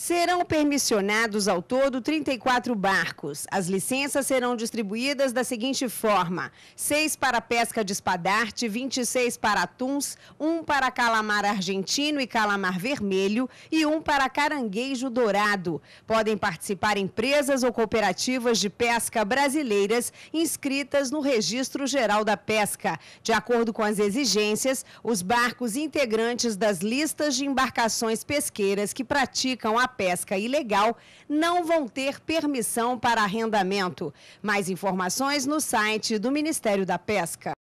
Serão permissionados ao todo 34 barcos. As licenças serão distribuídas da seguinte forma: 6 para pesca de espadarte, 26 para atuns, 1 para calamar argentino e calamar vermelho e 1 para caranguejo dourado. Podem participar empresas ou cooperativas de pesca brasileiras inscritas no Registro Geral da Pesca. De acordo com as exigências, os barcos integrantes das listas de embarcações pesqueiras que praticam a pesca ilegal não vão ter permissão para arrendamento. Mais informações no site do Ministério da Pesca.